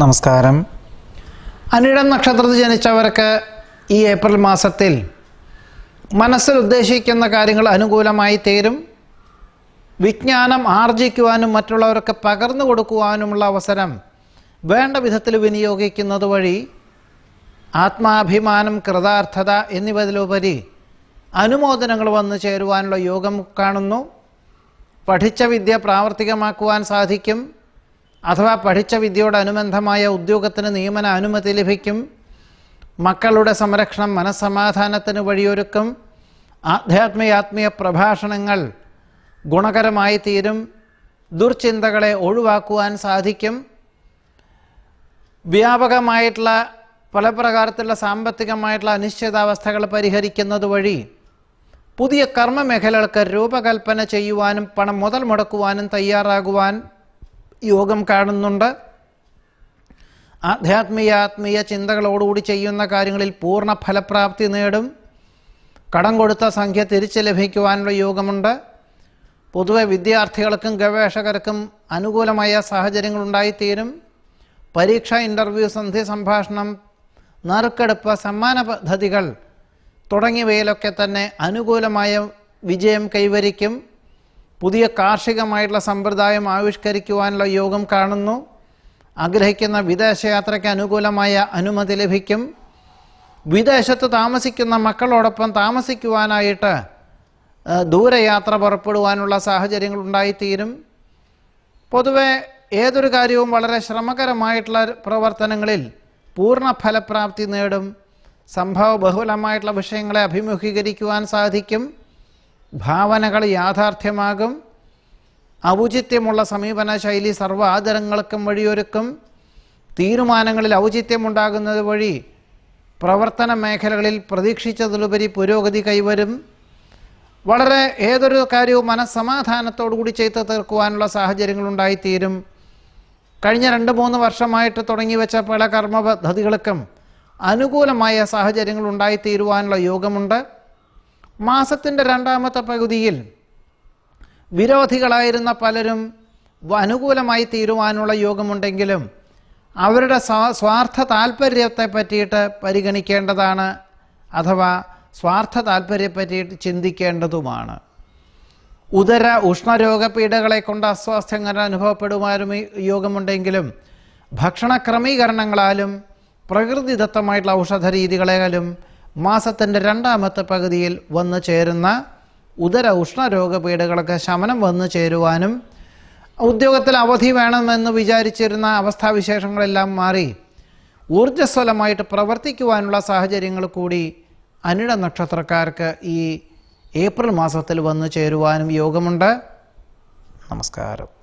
നമസ്കാരം അനിഴം നക്ഷത്രത്തിൽ ജനിച്ചവർക്ക് ഈ ഏപ്രിൽ മാസത്തിൽ മനസ്സിൽ ഉദ്ദേശിക്കുന്ന കാര്യങ്ങൾ അനുകൂലമായി തീരും വിജ്ഞാനം ആർജിക്കുവാനും മറ്റുള്ളവർക്ക് പകർന്നു കൊടുക്കുവാനുമുള്ള അവസരം വേണ്ട വിധത്തിൽ വിനിയോഗിക്കുന്നത് വഴി ആത്മാഭിമാനം കൃതാർത്ഥത എന്നിവതിലുപരി അനുമോദനങ്ങൾ വന്നു ചേരുവാനുള്ള യോഗം കാണുന്നു പഠിച്ച വിദ്യ പ്രാവർത്തികമാക്കുവാൻ സാധിക്കും അഥവാ പഠിച്ച അനുബന്ധമായ ഉദ്യോഗത്തിന് നിയമന അനുമതി ലഭിക്കും മക്കളുടെ സംരക്ഷണം മനസ്സമാധാനത്തിന് വഴിയൊരുക്കും ആധ്യാത്മികാത്മീയ പ്രഭാഷണങ്ങൾ ഗുണകരമായി തീരും ദുർചിന്തകളെ ഒഴിവാക്കുവാൻ സാധിക്കും വ്യാപകമായിട്ടുള്ള പല പ്രകാരത്തിലുള്ള സാമ്പത്തികമായിട്ടുള്ള അനിശ്ചിതാവസ്ഥകൾ പരിഹരിക്കുന്നത് വഴി പുതിയ കർമ്മമേഖലകൾക്ക് രൂപകൽപ്പന ചെയ്യുവാനും പണം മുതൽ മുടക്കുവാനും തയ്യാറാകുവാൻ യോഗം കാണുന്നുണ്ട് ആത്മീയ ചിന്തകളോടുകൂടി ചെയ്യുന്ന കാര്യങ്ങളിൽ പൂർണ്ണ ഫലപ്രാപ്തി നേടും കടം കൊടുത്ത സംഖ്യ തിരിച്ചു ലഭിക്കുവാനുള്ള യോഗമുണ്ട് പൊതുവെ വിദ്യാർത്ഥികൾക്കും ഗവേഷകർക്കും അനുകൂലമായ സാഹചര്യങ്ങൾ ഉണ്ടായിത്തീരും പരീക്ഷ ഇൻ്റർവ്യൂ സന്ധി സംഭാഷണം നറുക്കെടുപ്പ് സമ്മാന പദ്ധതികൾ തുടങ്ങിയവയിലൊക്കെ തന്നെ അനുകൂലമായ വിജയം കൈവരിക്കും പുതിയ കാർഷികമായിട്ടുള്ള സമ്പ്രദായം ആവിഷ്കരിക്കുവാനുള്ള യോഗം കാണുന്നു ആഗ്രഹിക്കുന്ന വിദേശയാത്രയ്ക്ക് അനുകൂലമായ അനുമതി ലഭിക്കും വിദേശത്ത് താമസിക്കുന്ന മക്കളോടൊപ്പം താമസിക്കുവാനായിട്ട് ദൂരയാത്ര പുറപ്പെടുവാനുള്ള സാഹചര്യങ്ങൾ ഉണ്ടായിത്തീരും പൊതുവെ ഏതൊരു കാര്യവും വളരെ ശ്രമകരമായിട്ടുള്ള പ്രവർത്തനങ്ങളിൽ പൂർണ്ണ ഫലപ്രാപ്തി നേടും സംഭവ ബഹുലമായിട്ടുള്ള വിഷയങ്ങളെ അഭിമുഖീകരിക്കുവാൻ സാധിക്കും ഭാവനകൾ യാഥാർത്ഥ്യമാകും ഔചിത്യമുള്ള സമീപന ശൈലി സർവ്വ ആദരങ്ങൾക്കും വഴിയൊരുക്കും തീരുമാനങ്ങളിൽ ഔചിത്യമുണ്ടാകുന്നത് വഴി പ്രവർത്തന മേഖലകളിൽ പ്രതീക്ഷിച്ചതിലുപരി പുരോഗതി കൈവരും വളരെ ഏതൊരു കാര്യവും മനസ്സമാധാനത്തോടുകൂടി ചെയ്തു തീർക്കുവാനുള്ള സാഹചര്യങ്ങളുണ്ടായിത്തീരും കഴിഞ്ഞ രണ്ട് മൂന്ന് വർഷമായിട്ട് തുടങ്ങി വെച്ച പല കർമ്മ പദ്ധതികൾക്കും അനുകൂലമായ സാഹചര്യങ്ങൾ ഉണ്ടായിത്തീരുവാനുള്ള യോഗമുണ്ട് മാസത്തിൻ്റെ രണ്ടാമത്തെ പകുതിയിൽ വിരോധികളായിരുന്ന പലരും അനുകൂലമായി തീരുവാനുള്ള യോഗമുണ്ടെങ്കിലും അവരുടെ സ്വാർത്ഥ താല്പര്യത്തെ പറ്റിയിട്ട് പരിഗണിക്കേണ്ടതാണ് അഥവാ സ്വാർത്ഥ താല്പര്യ പറ്റിയിട്ട് ചിന്തിക്കേണ്ടതുമാണ് ഉദര ഉഷ്ണരോഗ പീഡകളെ കൊണ്ട് അസ്വാസ്ഥ്യങ്ങൾ അനുഭവപ്പെടുമാരും യോഗമുണ്ടെങ്കിലും ഭക്ഷണ ക്രമീകരണങ്ങളാലും പ്രകൃതിദത്തമായിട്ടുള്ള ഔഷധ രീതികളാലും മാസത്തിൻ്റെ രണ്ടാമത്തെ പകുതിയിൽ വന്നു ചേരുന്ന ഉദര ഉഷ്ണരോഗപീഠകളൊക്കെ ശമനം വന്നു ചേരുവാനും ഉദ്യോഗത്തിൽ അവധി വേണമെന്ന് വിചാരിച്ചിരുന്ന അവസ്ഥാവിശേഷങ്ങളെല്ലാം മാറി ഊർജ്ജസ്വലമായിട്ട് പ്രവർത്തിക്കുവാനുള്ള സാഹചര്യങ്ങൾ കൂടി അനിട നക്ഷത്രക്കാർക്ക് ഈ ഏപ്രിൽ മാസത്തിൽ വന്നു ചേരുവാനും യോഗമുണ്ട് നമസ്കാരം